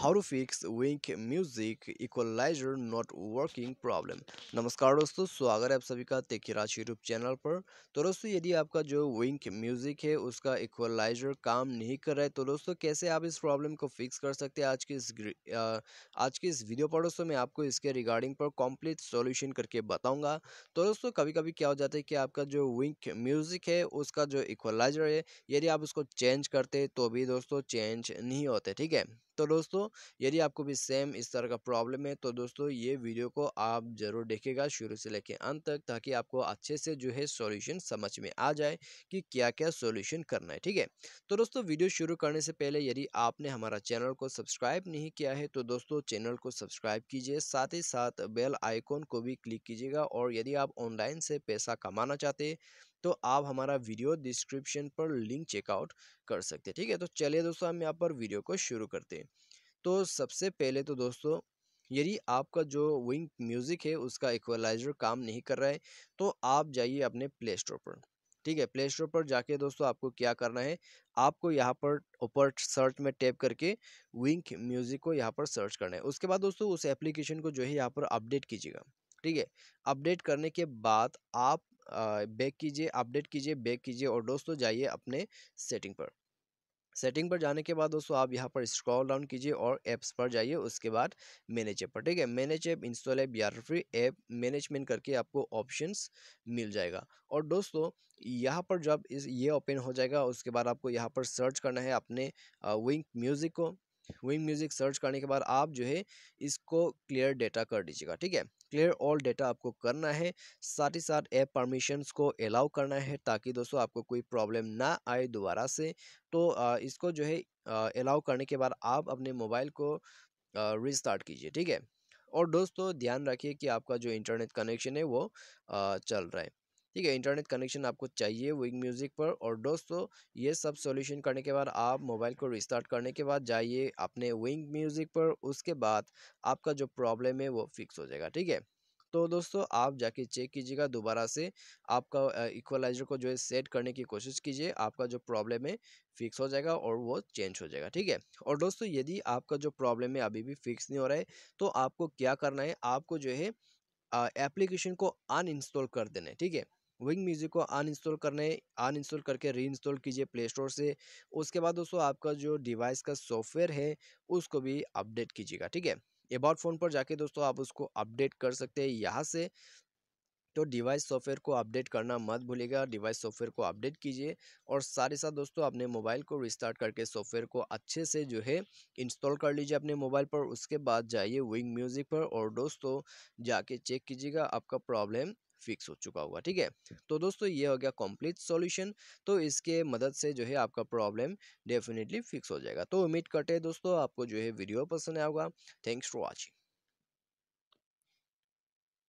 how to fix Wink Music equaliser not working problem नमस्कार दोस्तों स्वागत है आप सभी का तेखी राशि यूट्यूब चैनल पर तो दोस्तों यदि आपका जो विंक म्यूजिक है उसका इक्वलाइजर काम नहीं कर रहा है तो दोस्तों कैसे आप इस प्रॉब्लम को फिक्स कर सकते हैं आज की इस आज की इस वीडियो पर दोस्तों मैं आपको इसके रिगार्डिंग पर कॉम्प्लीट सोल्यूशन करके बताऊँगा तो दोस्तों कभी कभी क्या हो जाता है कि आपका जो विंक म्यूजिक है उसका जो इक्वलाइजर है यदि आप उसको चेंज करते तो भी दोस्तों चेंज नहीं होते ठीक है तो दोस्तों यदि आपको भी सेम इस तरह का प्रॉब्लम है तो दोस्तों ये वीडियो को आप ज़रूर देखेगा शुरू से लेके अंत तक ताकि आपको अच्छे से जो है सॉल्यूशन समझ में आ जाए कि क्या क्या सॉल्यूशन करना है ठीक है तो दोस्तों वीडियो शुरू करने से पहले यदि आपने हमारा चैनल को सब्सक्राइब नहीं किया है तो दोस्तों चैनल को सब्सक्राइब कीजिए साथ ही साथ बेल आइकॉन को भी क्लिक कीजिएगा और यदि आप ऑनलाइन से पैसा कमाना चाहते हैं तो आप हमारा वीडियो डिस्क्रिप्शन पर लिंक चेकआउट कर सकते हैं ठीक है तो चलिए दोस्तों हम यहाँ पर वीडियो को शुरू करते हैं तो सबसे पहले तो दोस्तों यदि आपका जो विंग म्यूज़िक है उसका इक्वलाइजर काम नहीं कर रहा है तो आप जाइए अपने प्ले स्टोर पर ठीक है प्ले स्टोर पर जाके दोस्तों आपको क्या करना है आपको यहाँ पर ऊपर सर्च में टैप करके विंक म्यूज़िक को यहाँ पर सर्च करना है उसके बाद दोस्तों उस एप्लीकेशन को जो है यहाँ पर अपडेट कीजिएगा ठीक है अपडेट करने के बाद आप बैक कीजिए अपडेट कीजिए बैक कीजिए और दोस्तों जाइए अपने सेटिंग पर सेटिंग पर जाने के बाद दोस्तों आप यहाँ पर स्क्रॉल डाउन कीजिए और ऐप्स पर जाइए उसके बाद मैनेज ऐप पर ठीक है मैनेज ऐप इंस्टॉल ऐप या फ्री ऐप मैनेजमेंट करके आपको ऑप्शंस मिल जाएगा और दोस्तों यहाँ पर जब इस ये ओपन हो जाएगा उसके बाद आपको यहाँ पर सर्च करना है अपने विंक म्यूज़िक को विंग म्यूज़िक सर्च करने के बाद आप जो है इसको क्लियर डेटा कर दीजिएगा ठीक है क्लियर ऑल डेटा आपको करना है साथ ही साथ ऐप परमिशंस को अलाउ करना है ताकि दोस्तों आपको कोई प्रॉब्लम ना आए दोबारा से तो इसको जो है अलाउ करने के बाद आप अपने मोबाइल को रिस्टार्ट कीजिए ठीक है और दोस्तों ध्यान रखिए कि आपका जो इंटरनेट कनेक्शन है वो चल रहा है ठीक है इंटरनेट कनेक्शन आपको चाहिए विंग म्यूज़िक पर और दोस्तों ये सब सॉल्यूशन करने के बाद आप मोबाइल को रिस्टार्ट करने के बाद जाइए अपने विंग म्यूज़िक पर उसके बाद आपका जो प्रॉब्लम है वो फिक्स हो जाएगा ठीक है तो दोस्तों आप जाके चेक कीजिएगा दोबारा से आपका इक्वलाइजर को जो है सेट करने की कोशिश कीजिए आपका जो प्रॉब्लम है फिक्स हो जाएगा और वो चेंज हो जाएगा ठीक है और दोस्तों यदि आपका जो प्रॉब्लम है अभी भी फिक्स नहीं हो रहा है तो आपको क्या करना है आपको जो है एप्लीकेशन को अनइंस्टॉल कर देना है ठीक है विंग म्यूज़िक को अनइंस्टॉल करने अनइंस्टॉल करके री इंस्टॉल कीजिए प्ले स्टोर से उसके बाद दोस्तों आपका जो डिवाइस का सॉफ्टवेयर है उसको भी अपडेट कीजिएगा ठीक है एबाउट फ़ोन पर जाके दोस्तों आप उसको अपडेट कर सकते हैं यहाँ से तो डिवाइस सॉफ्टवेयर को अपडेट करना मत भूलिएगा डिवाइस सॉफ्टवेयर को अपडेट कीजिए और सारे साथ दोस्तों अपने मोबाइल को रिस्टार्ट करके सॉफ्टवेयर को अच्छे से जो है इंस्टॉल कर लीजिए अपने मोबाइल पर उसके बाद जाइए विंग म्यूज़िक पर और दोस्तों जाके चेक कीजिएगा आपका प्रॉब्लम फिक्स हो चुका होगा ठीक है तो दोस्तों ये हो गया कंप्लीट सॉल्यूशन तो इसके मदद से जो है आपका प्रॉब्लम डेफिनेटली फिक्स हो जाएगा तो उम्मीद करते हैं दोस्तों आपको जो है वीडियो पसंद आएगा थैंक्स फॉर वॉचिंग